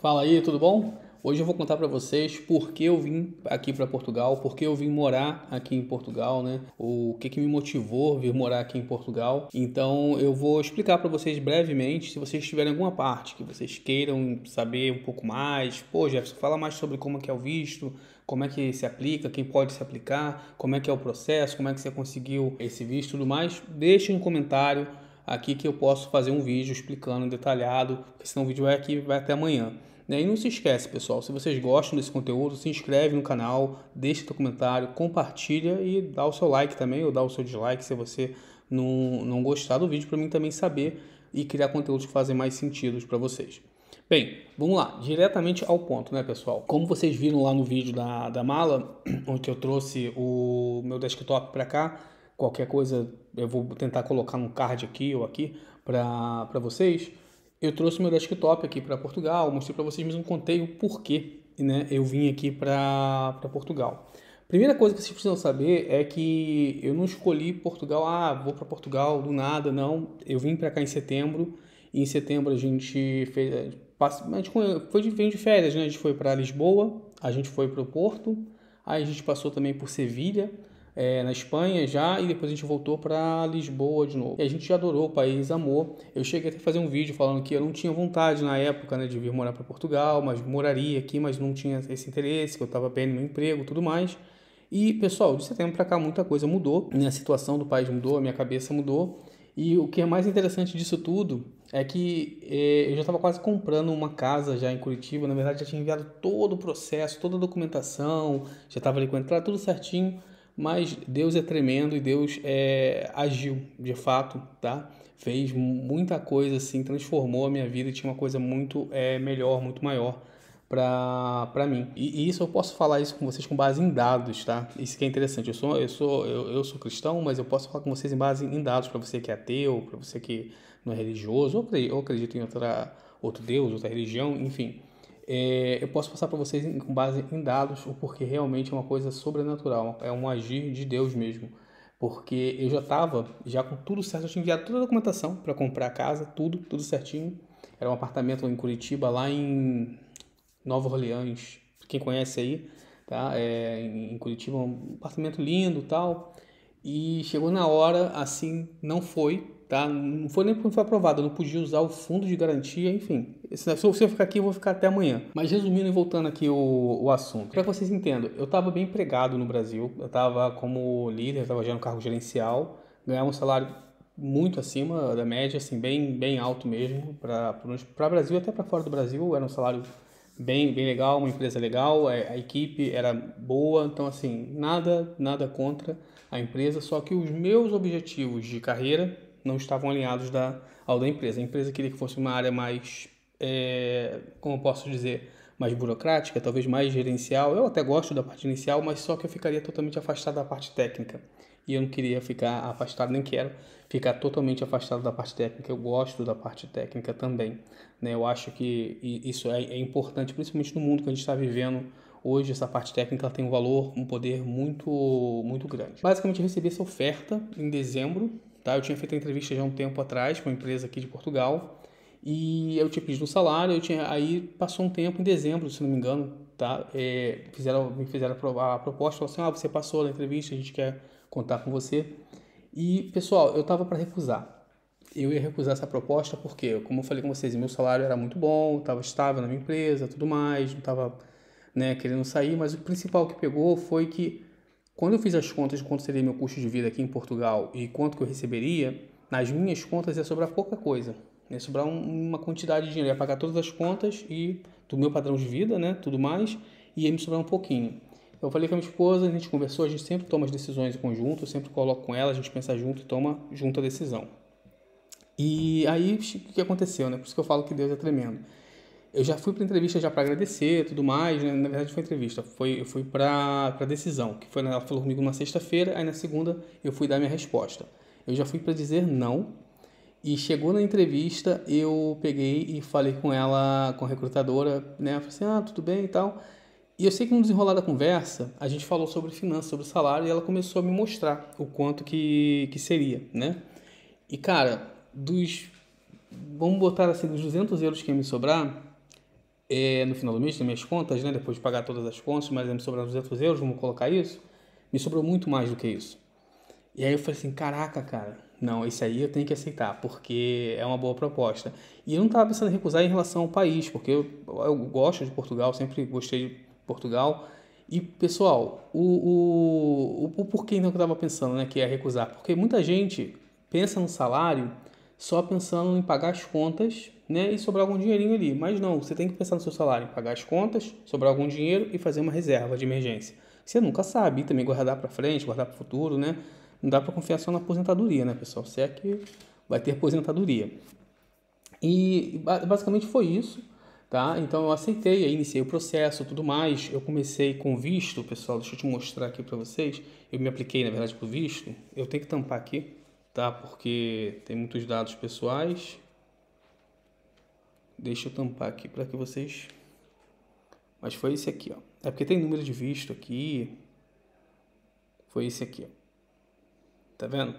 Fala aí, tudo bom? Hoje eu vou contar para vocês por que eu vim aqui para Portugal, por que eu vim morar aqui em Portugal, né? O que, que me motivou vir morar aqui em Portugal. Então eu vou explicar para vocês brevemente. Se vocês tiverem alguma parte que vocês queiram saber um pouco mais, pô, Jefferson, fala mais sobre como é que é o visto, como é que se aplica, quem pode se aplicar, como é que é o processo, como é que você conseguiu esse visto, tudo mais. Deixe um comentário aqui que eu posso fazer um vídeo explicando detalhado, porque senão o vídeo vai aqui vai até amanhã. Né? E não se esquece, pessoal, se vocês gostam desse conteúdo, se inscreve no canal, deixa seu comentário, compartilha e dá o seu like também, ou dá o seu dislike se você não, não gostar do vídeo, para mim também saber e criar conteúdos que fazem mais sentido para vocês. Bem, vamos lá, diretamente ao ponto, né, pessoal? Como vocês viram lá no vídeo da, da mala, onde eu trouxe o meu desktop para cá, Qualquer coisa eu vou tentar colocar num card aqui ou aqui para vocês. Eu trouxe meu desktop aqui para Portugal, mostrei para vocês, mas não contei o porquê né, eu vim aqui para Portugal. Primeira coisa que vocês precisam saber é que eu não escolhi Portugal, ah, vou para Portugal do nada, não. Eu vim para cá em setembro e em setembro a gente fez, a gente foi de, vem de férias, né? A gente foi para Lisboa, a gente foi para o Porto, aí a gente passou também por Sevilha, é, na Espanha já e depois a gente voltou para Lisboa de novo. E a gente adorou o país, amou. Eu cheguei até a fazer um vídeo falando que eu não tinha vontade na época né, de vir morar para Portugal, mas moraria aqui, mas não tinha esse interesse, que eu estava bem no meu emprego tudo mais. E pessoal, de setembro para cá muita coisa mudou, minha né, situação do país mudou, a minha cabeça mudou. E o que é mais interessante disso tudo é que é, eu já estava quase comprando uma casa já em Curitiba. Na verdade, já tinha enviado todo o processo, toda a documentação, já estava ali com entrar tudo certinho mas Deus é tremendo e Deus é, agiu, de fato, tá? Fez muita coisa assim, transformou a minha vida e tinha uma coisa muito é, melhor, muito maior para mim. E, e, isso eu posso falar isso com vocês com base em dados, tá? Isso que é interessante. Eu sou eu sou eu, eu sou cristão, mas eu posso falar com vocês em base em dados para você que é ateu, para você que não é religioso, ou, acredito acredita em outra outro deus, outra religião, enfim. É, eu posso passar para vocês com base em dados, porque realmente é uma coisa sobrenatural, é um agir de Deus mesmo. Porque eu já estava, já com tudo certo, eu tinha enviado toda a documentação para comprar a casa, tudo, tudo certinho. Era um apartamento em Curitiba, lá em Nova Orleans, quem conhece aí, tá? É, em Curitiba, um apartamento lindo tal. E chegou na hora, assim, não foi, tá? Não foi nem porque foi aprovado, eu não podia usar o fundo de garantia, enfim. Se, se eu ficar aqui, eu vou ficar até amanhã. Mas resumindo e voltando aqui o, o assunto, para que vocês entendam, eu estava bem empregado no Brasil, eu estava como líder, estava já no cargo gerencial, ganhava um salário muito acima da média, assim, bem, bem alto mesmo, para o Brasil, até para fora do Brasil, era um salário bem, bem legal, uma empresa legal, é, a equipe era boa, então assim, nada, nada contra a empresa, só que os meus objetivos de carreira não estavam alinhados da, ao da empresa. A empresa queria que fosse uma área mais é, como eu posso dizer, mais burocrática, talvez mais gerencial. Eu até gosto da parte inicial, mas só que eu ficaria totalmente afastado da parte técnica. E eu não queria ficar afastado, nem quero ficar totalmente afastado da parte técnica. Eu gosto da parte técnica também. Né? Eu acho que isso é, é importante, principalmente no mundo que a gente está vivendo hoje essa parte técnica tem um valor, um poder muito, muito grande. Basicamente, eu recebi essa oferta em dezembro, tá? Eu tinha feito a entrevista já um tempo atrás com uma empresa aqui de Portugal e eu tinha pedido um salário, eu tinha, aí passou um tempo, em dezembro, se não me engano, tá? É, fizeram, me fizeram a proposta, falaram assim, ah, você passou na entrevista, a gente quer contar com você. E, pessoal, eu tava para recusar. Eu ia recusar essa proposta porque, como eu falei com vocês, meu salário era muito bom, estava estável na minha empresa, tudo mais, não estava né, querendo sair, mas o principal que pegou foi que quando eu fiz as contas de quanto seria meu custo de vida aqui em Portugal e quanto que eu receberia, nas minhas contas ia sobrar pouca coisa. Ia sobrar um, uma quantidade de dinheiro, ia pagar todas as contas e do meu padrão de vida, né, tudo mais, e ia me sobrar um pouquinho. Eu falei com a minha esposa, a gente conversou, a gente sempre toma as decisões em conjunto, eu sempre coloco com ela, a gente pensa junto e toma junto a decisão. E aí, o que aconteceu, né? Por isso que eu falo que Deus é tremendo. Eu já fui para entrevista já para agradecer, tudo mais, né? Na verdade foi entrevista, foi eu fui para a decisão, que foi ela falou comigo na sexta-feira, aí na segunda eu fui dar minha resposta. Eu já fui para dizer não, e chegou na entrevista, eu peguei e falei com ela, com a recrutadora, né? Eu falei assim, ah, tudo bem e tal. E eu sei que no desenrolar da conversa, a gente falou sobre finanças, sobre salário, e ela começou a me mostrar o quanto que, que seria, né? E, cara, dos... Vamos botar assim, dos 200 euros que ia me sobrar, é, no final do mês, nas minhas contas, né? Depois de pagar todas as contas, mas ia me sobrar 200 euros, vamos colocar isso. Me sobrou muito mais do que isso. E aí eu falei assim, caraca, cara, não, esse aí eu tenho que aceitar, porque é uma boa proposta. E eu não estava pensando em recusar em relação ao país, porque eu, eu gosto de Portugal, sempre gostei de Portugal. E, pessoal, o, o, o, o porquê então que eu estava pensando né, que é recusar? Porque muita gente pensa no salário só pensando em pagar as contas né, e sobrar algum dinheirinho ali. Mas não, você tem que pensar no seu salário, pagar as contas, sobrar algum dinheiro e fazer uma reserva de emergência. Você nunca sabe, e também guardar para frente, guardar para o futuro, né? não dá para confiar só na aposentadoria, né, pessoal? Se é que vai ter aposentadoria. E basicamente foi isso, tá? Então eu aceitei, aí iniciei o processo, tudo mais. Eu comecei com visto, pessoal, deixa eu te mostrar aqui para vocês. Eu me apliquei, na verdade, pro visto. Eu tenho que tampar aqui, tá? Porque tem muitos dados pessoais. Deixa eu tampar aqui para que vocês mas foi esse aqui, ó. É porque tem número de visto aqui. Foi esse aqui, ó. Tá vendo?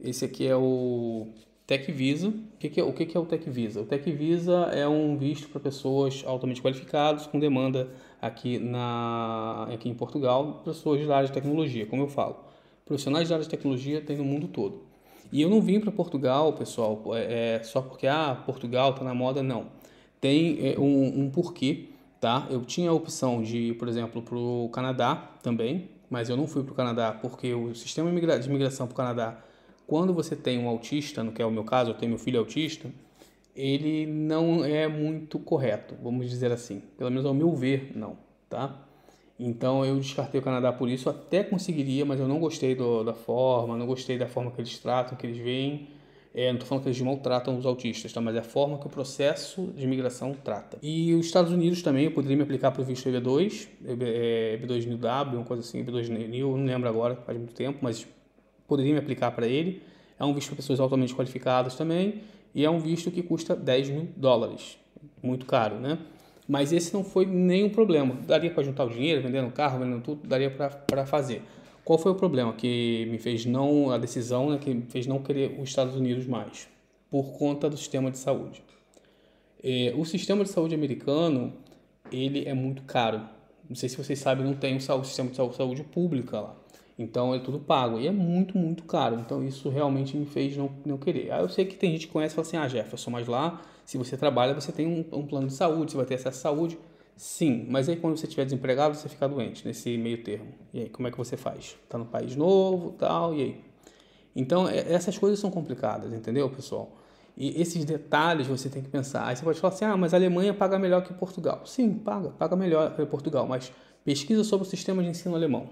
Esse aqui é o TechVisa. O que, que, é, o que, que é o TechVisa? O TechVisa é um visto para pessoas altamente qualificadas, com demanda aqui, na, aqui em Portugal, pessoas de área de tecnologia, como eu falo. Profissionais de área de tecnologia tem no mundo todo. E eu não vim para Portugal, pessoal, é, é, só porque ah, Portugal está na moda, não. Tem é, um, um porquê, tá? Eu tinha a opção de ir, por exemplo, para o Canadá também, mas eu não fui para o Canadá porque o sistema de imigração para o Canadá, quando você tem um autista, no que é o meu caso, eu tenho meu filho autista, ele não é muito correto, vamos dizer assim. Pelo menos ao meu ver, não, tá? Então eu descartei o Canadá por isso, até conseguiria, mas eu não gostei do, da forma, não gostei da forma que eles tratam, que eles veem. É, não estou falando que eles maltratam os autistas, tá? mas é a forma que o processo de imigração trata. E os Estados Unidos também, eu poderia me aplicar para o visto EB2, EB2NW, é, uma coisa assim, EB2NIL, não lembro agora, faz muito tempo, mas poderia me aplicar para ele. É um visto para pessoas altamente qualificadas também, e é um visto que custa 10 mil dólares, muito caro, né? Mas esse não foi nenhum problema. Daria para juntar o dinheiro, vendendo o carro, vendendo tudo, daria para fazer. Qual foi o problema que me fez não, a decisão né, que me fez não querer os Estados Unidos mais? Por conta do sistema de saúde. É, o sistema de saúde americano, ele é muito caro. Não sei se vocês sabem, não tem um sistema de saúde pública lá. Então é tudo pago. E é muito, muito caro. Então isso realmente me fez não, não querer. Aí ah, eu sei que tem gente que conhece e fala assim: ah, Jefferson, mas lá, se você trabalha, você tem um, um plano de saúde, você vai ter acesso à saúde. Sim, mas aí quando você estiver desempregado, você fica doente nesse meio termo. E aí, como é que você faz? está no país novo, tal, e aí? Então, é, essas coisas são complicadas, entendeu, pessoal? E esses detalhes você tem que pensar. Aí você pode falar assim: ah, mas a Alemanha paga melhor que Portugal. Sim, paga, paga melhor que eh, Portugal, mas pesquisa sobre o sistema de ensino alemão.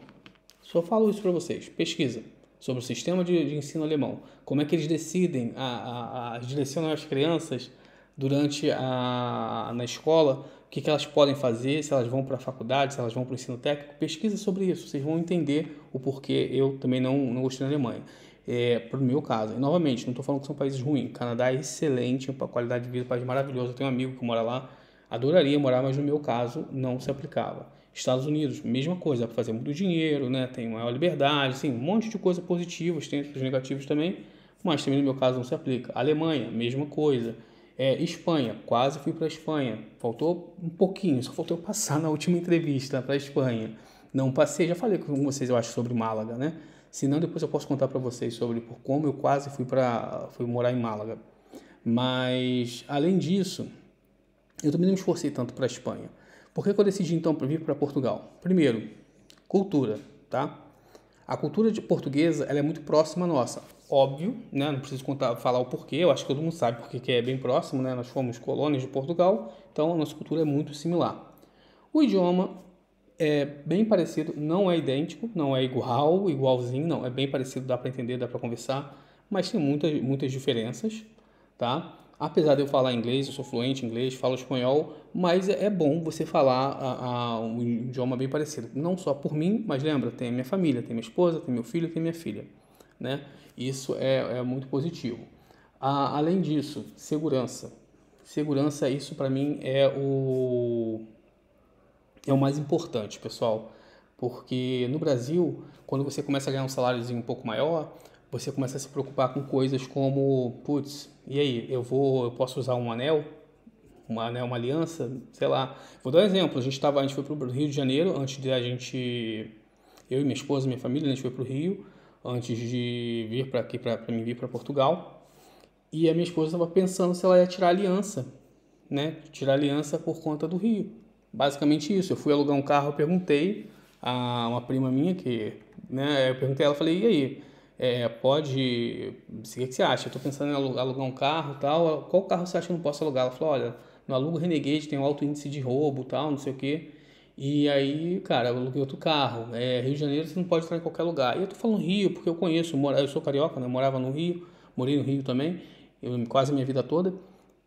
Só falo isso para vocês: pesquisa sobre o sistema de, de, ensino alemão. Como é que eles decidem, a, a, a direcionam as crianças durante a, na escola o que, que elas podem fazer, se elas vão para a faculdade, se elas vão para o ensino técnico, pesquisa sobre isso, vocês vão entender o porquê eu também não, não gostei da Alemanha. É, para o meu caso, e, novamente, não estou falando que são países ruins, o Canadá é excelente, é a qualidade de vida é um país maravilhoso, eu tenho um amigo que mora lá, adoraria morar, mas no meu caso não se aplicava. Estados Unidos, mesma coisa, dá para fazer muito dinheiro, né? tem maior liberdade, assim, um monte de coisas positivas, tem os negativos também, mas também no meu caso não se aplica. Alemanha, mesma coisa. É, Espanha, quase fui para Espanha. Faltou um pouquinho, só faltou eu passar na última entrevista para Espanha. Não passei, já falei com vocês, eu acho, sobre Málaga, né? Se não, depois eu posso contar para vocês sobre por como eu quase fui para fui morar em Málaga. Mas além disso, eu também não me esforcei tanto para Espanha. Por que, que eu decidi então vir para Portugal? Primeiro, cultura, tá? A cultura portuguesa ela é muito próxima à nossa óbvio, né? não preciso contar, falar o porquê, eu acho que todo mundo sabe porque que é bem próximo, né? nós fomos colônias de Portugal, então a nossa cultura é muito similar. O idioma é bem parecido, não é idêntico, não é igual, igualzinho, não, é bem parecido, dá para entender, dá para conversar, mas tem muitas, muitas diferenças, tá? Apesar de eu falar inglês, eu sou fluente em inglês, falo espanhol, mas é bom você falar a, a, um idioma bem parecido. Não só por mim, mas lembra, tem a minha família, tem minha esposa, tem meu filho, tem minha filha né? Isso é, é muito positivo. A, além disso, segurança. Segurança, isso para mim é o é o mais importante, pessoal, porque no Brasil, quando você começa a ganhar um saláriozinho um pouco maior, você começa a se preocupar com coisas como, putz, e aí, eu vou, eu posso usar um anel, uma, né, uma aliança, sei lá. Vou dar um exemplo, a gente tava, a gente foi pro Rio de Janeiro antes de a gente eu e minha esposa, minha família, a gente foi pro Rio antes de vir para aqui, para mim vir para Portugal. E a minha esposa estava pensando se ela ia tirar aliança, né? Tirar aliança por conta do Rio. Basicamente isso. Eu fui alugar um carro, eu perguntei a uma prima minha que, né? Eu perguntei a ela, falei, e aí? É, pode, o que, você acha? Eu estou pensando em alugar um carro tal. Qual carro você acha que eu não posso alugar? Ela falou, olha, no alugo Renegade tem um alto índice de roubo tal, não sei o quê. E aí, cara, eu aluguei outro carro. É, Rio de Janeiro você não pode entrar em qualquer lugar. E eu tô falando Rio porque eu conheço, eu, eu sou carioca, né? Eu morava no Rio, morei no Rio também, eu, quase a minha vida toda.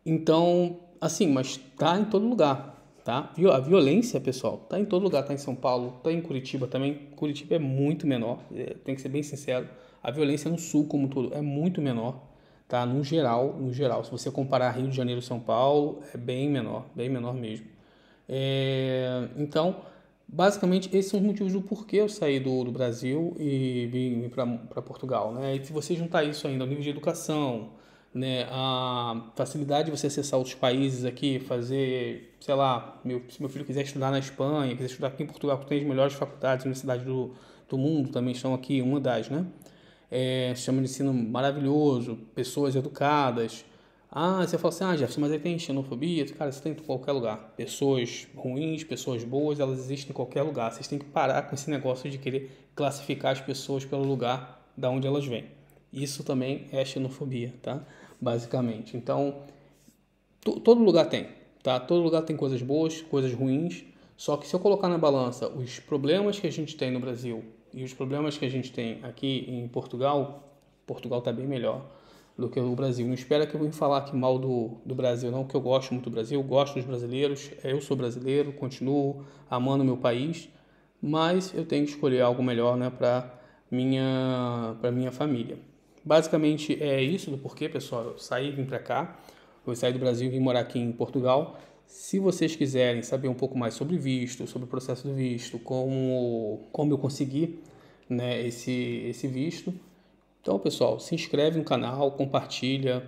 Então, assim, mas tá em todo lugar, tá? A violência, pessoal, tá em todo lugar. Tá em São Paulo, tá em Curitiba também. Curitiba é muito menor, é, tem que ser bem sincero. A violência no Sul, como todo, é muito menor, tá? No geral, no geral. Se você comparar Rio de Janeiro e São Paulo, é bem menor, bem menor mesmo. É, então, basicamente, esses são é os motivos do porquê eu saí do, do Brasil e vim para Portugal. Né? E se você juntar isso ainda ao nível de educação, né, a facilidade de você acessar outros países aqui, fazer, sei lá, meu, se meu filho quiser estudar na Espanha, quiser estudar aqui em Portugal, que tem as melhores faculdades, universidades do, do mundo também estão aqui, uma das, né? É, sistema de ensino maravilhoso, pessoas educadas, ah, você fala assim, ah, Jefferson, mas aí tem xenofobia, cara, isso tem em qualquer lugar. Pessoas ruins, pessoas boas, elas existem em qualquer lugar. Vocês têm que parar com esse negócio de querer classificar as pessoas pelo lugar da onde elas vêm. Isso também é xenofobia, tá? Basicamente. Então, todo lugar tem, tá? Todo lugar tem coisas boas, coisas ruins. Só que se eu colocar na balança os problemas que a gente tem no Brasil e os problemas que a gente tem aqui em Portugal, Portugal está bem melhor do que o Brasil. Não espera que eu venha falar aqui mal do, do Brasil, não, que eu gosto muito do Brasil, gosto dos brasileiros, é, eu sou brasileiro, continuo amando meu país, mas eu tenho que escolher algo melhor né, para minha, para minha família. Basicamente é isso do porquê, pessoal, eu saí e vim para cá, eu saí do Brasil e vim morar aqui em Portugal. Se vocês quiserem saber um pouco mais sobre visto, sobre o processo do visto, como, como eu consegui né, esse, esse visto, então, pessoal, se inscreve no canal, compartilha,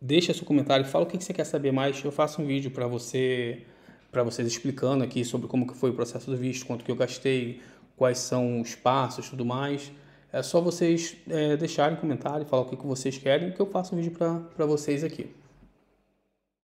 deixa seu comentário, fala o que você quer saber mais. Eu faço um vídeo para você, para vocês explicando aqui sobre como que foi o processo do visto, quanto que eu gastei, quais são os passos, tudo mais. É só vocês é, deixarem um comentário, falar o que, vocês querem, que eu faço um vídeo para vocês aqui.